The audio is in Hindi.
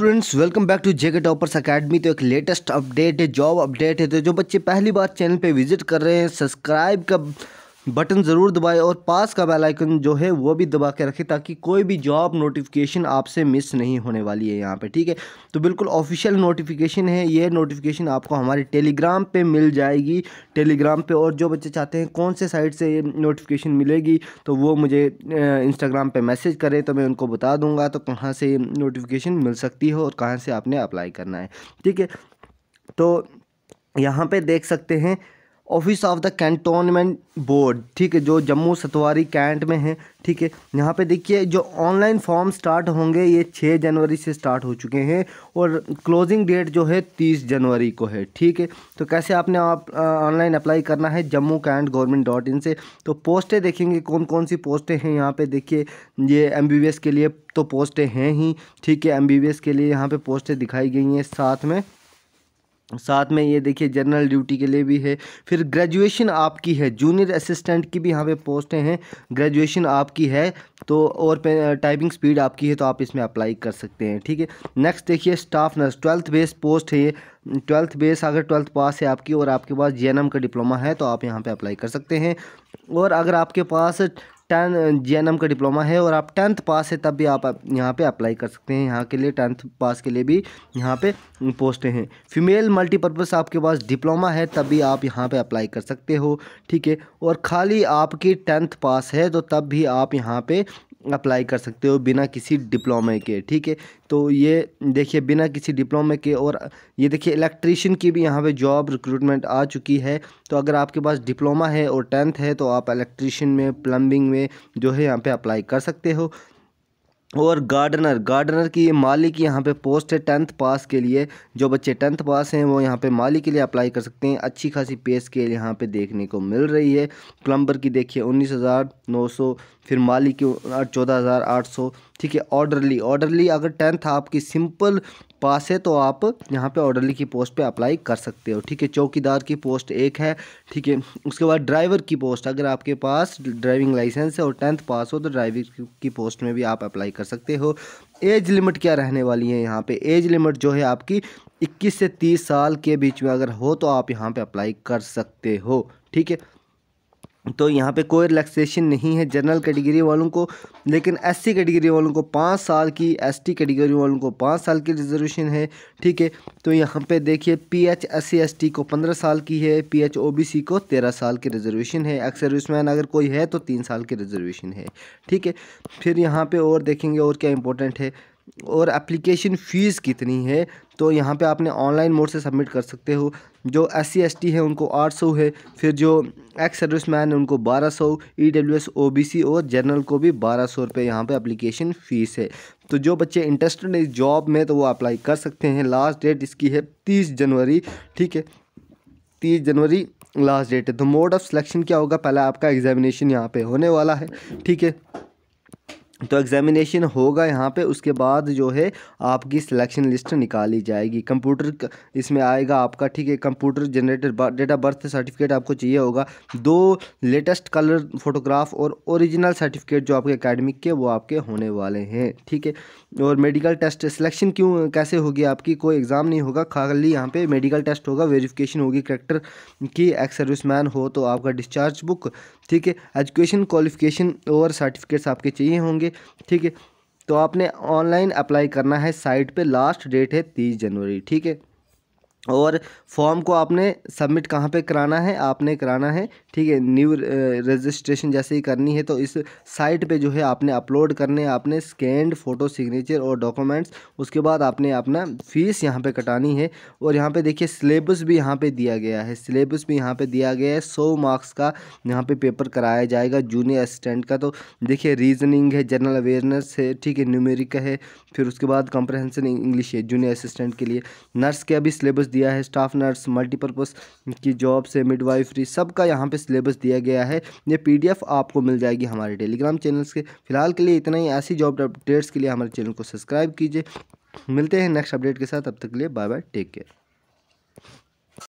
students welcome back to JK toppers academy तो एक लेटेस्ट अपडेट है जॉब अपडेट है तो जो बच्चे पहली बार चैनल पे विजिट कर रहे हैं सब्सक्राइब का बटन ज़रूर दबाएं और पास का बेल आइकन जो है वो भी दबा के रखें ताकि कोई भी जॉब नोटिफिकेशन आपसे मिस नहीं होने वाली है यहाँ पे ठीक है तो बिल्कुल ऑफिशियल नोटिफिकेशन है ये नोटिफिकेशन आपको हमारे टेलीग्राम पे मिल जाएगी टेलीग्राम पे और जो बच्चे चाहते हैं कौन से साइट से ये नोटिफिकेशन मिलेगी तो वो मुझे इंस्टाग्राम पर मैसेज करें तो मैं उनको बता दूँगा तो कहाँ से नोटिफिकेशन मिल सकती है और कहाँ से आपने अप्लाई करना है ठीक है तो यहाँ पर देख सकते हैं office of the cantonment board ठीक है जो जम्मू सतवारी कैंट में है ठीक है यहाँ पे देखिए जो ऑनलाइन फॉर्म स्टार्ट होंगे ये छः जनवरी से स्टार्ट हो चुके हैं और क्लोजिंग डेट जो है तीस जनवरी को है ठीक है तो कैसे आपने आप ऑनलाइन अप्लाई करना है Jammu cant government dot in से तो पोस्टें देखेंगे कौन कौन सी पोस्टें हैं यहाँ पे देखिए ये एम बी बी एस के लिए तो पोस्टें हैं ही ठीक है एम बी बी एस के लिए यहाँ पर पोस्टें दिखाई गई हैं साथ में साथ में ये देखिए जनरल ड्यूटी के लिए भी है फिर ग्रेजुएशन आपकी है जूनियर असिस्टेंट की भी यहाँ पे पोस्टें हैं ग्रेजुएशन आपकी है तो और टाइपिंग स्पीड आपकी है तो आप इसमें अप्लाई कर सकते हैं ठीक है नेक्स्ट देखिए staff nurse twelfth base post है ये ट्वेल्थ बेस अगर ट्वेल्थ पास है आपकी और आपके पास जे का डिप्लोमा है तो आप यहाँ पर अप्लाई कर सकते हैं और अगर आपके पास टेन जी का डिप्लोमा है और आप टेंथ पास है तब भी आप यहाँ पे अप्लाई कर सकते हैं यहाँ के लिए टेंथ पास के लिए भी यहाँ पे पोस्टें हैं फीमेल मल्टीपर्पज़ आपके पास डिप्लोमा है तब भी आप यहाँ पे अप्लाई कर सकते हो ठीक है और खाली आपकी टेंथ पास है तो तब भी आप यहाँ पे अप्लाई कर सकते हो बिना किसी डिप्लोमे के ठीक है तो ये देखिए बिना किसी डिप्लोमे के और ये देखिए इलेक्ट्रीशियन की भी यहाँ पे जॉब रिक्रूटमेंट आ चुकी है तो अगर आपके पास डिप्लोमा है और टेंथ है तो आप इलेक्ट्रीशियन में प्लम्बिंग में जो है यहाँ पर अप्लाई कर सकते हो और गार्डनर गार्डनर की ये मालिक यहाँ पे पोस्ट है टेंथ पास के लिए जो बच्चे टेंथ पास हैं वो यहाँ पे मालिक के लिए अप्लाई कर सकते हैं अच्छी खासी पे स्केल यहाँ पे देखने को मिल रही है प्लम्बर की देखिए उन्नीस हज़ार नौ सौ फिर माली के चौदह हज़ार आठ सौ ठीक है ऑर्डरली ऑर्डरली अगर टेंथ आपकी सिंपल पास है तो आप यहाँ पे ऑर्डरली की पोस्ट पे अप्लाई कर सकते हो ठीक है चौकीदार की पोस्ट एक है ठीक है उसके बाद ड्राइवर की पोस्ट अगर आपके पास ड्राइविंग लाइसेंस है और टेंथ पास हो तो ड्राइवर की पोस्ट में भी आप अप्लाई कर सकते हो एज लिमिट क्या रहने वाली है यहाँ पे एज लिमिट जो है आपकी 21 से 30 साल के बीच में अगर हो तो आप यहाँ पे अप्लाई कर सकते हो ठीक है तो यहाँ पे कोई रिलैक्सेशन नहीं है जनरल कैटेगरी वालों को लेकिन एससी कैटेगरी वालों को पाँच साल की एसटी कैटेगरी वालों को पाँच साल की रिजर्वेशन है ठीक है तो यहाँ पे देखिए पीएच एससी एसटी को पंद्रह साल की है पीएच ओबीसी को तेरह साल की रिजर्वेशन है एक्स सर्विसमैन अगर कोई है तो तीन साल की रिजर्वेशन है ठीक है फिर यहाँ पर और देखेंगे और क्या इंपॉर्टेंट है और एप्लीकेशन फ़ीस कितनी है तो यहाँ पे आपने ऑनलाइन मोड से सबमिट कर सकते हो जो एस सी एस टी है उनको आठ सौ है फिर जो एक्स सर्विस मैन है उनको बारह सौ E W S O B C और जनरल को भी बारह सौ रुपये यहाँ पर अप्लीकेशन फ़ीस है तो जो बच्चे इंटरेस्टेड हैं इस जॉब में तो वो अप्लाई कर सकते हैं लास्ट डेट इसकी है तीस जनवरी ठीक है तीस जनवरी लास्ट डेट है तो मोड ऑफ सिलेक्शन क्या होगा पहला आपका एग्जामिनेशन यहाँ पे होने वाला है ठीक है तो एग्ज़ामिनेशन होगा यहाँ पे उसके बाद जो है आपकी सिलेक्शन लिस्ट निकाली जाएगी कंप्यूटर इसमें आएगा आपका ठीक है computer generator date of birth certificate आपको चाहिए होगा दो लेटेस्ट कलर फोटोग्राफ और ओरिजिनल सर्टिफिकेट जो आपके एकेडमिक के वो आपके होने वाले हैं ठीक है और मेडिकल टेस्ट सिलेक्शन क्यों कैसे होगी आपकी कोई एग्ज़ाम नहीं होगा खाली यहाँ पर मेडिकल टेस्ट होगा वेरीफिकेशन होगी करेक्टर की एक्स मैन हो तो आपका डिस्चार्ज बुक ठीक है एजुकेशन क्वालिफिकेशन और सर्टिफिकेट्स आपके चाहिए होंगे ठीक है तो आपने ऑनलाइन अप्लाई करना है साइट पे लास्ट डेट है तीस जनवरी ठीक है और फॉर्म को आपने सबमिट कहाँ पे कराना है आपने कराना है ठीक है न्यू रजिस्ट्रेशन जैसे ही करनी है तो इस साइट पे जो है आपने अपलोड करने आपने स्कैंड फ़ोटो सिग्नेचर और डॉक्यूमेंट्स उसके बाद आपने अपना फ़ीस यहाँ पे कटानी है और यहाँ पे देखिए सिलेबस भी यहाँ पे दिया गया है सिलेबस भी यहाँ पर दिया गया है सौ मार्क्स का यहाँ पर पे पेपर कराया जाएगा जूनियर असिस्टेंट का तो देखिए रीजनिंग है जनरल अवेयरनेस है ठीक है न्यूमेरिक है फिर उसके बाद कंप्रहेंसन इंग्लिश है जूनियर असिस्टेंट के लिए नर्स के अभी सिलेबस दिया है स्टाफ नर्स मल्टीपर्पज़ की जॉब से मिडवाइफरी सब का यहाँ पर सिलेबस दिया गया है ये एफ आपको मिल जाएगी हमारे टेलीग्राम चैनल्स के फिलहाल के लिए इतना ही ऐसी जॉब अपडेट्स के लिए हमारे चैनल को सब्सक्राइब कीजिए मिलते हैं नेक्स्ट अपडेट के साथ अब तक के लिए बाय बाय टेक केयर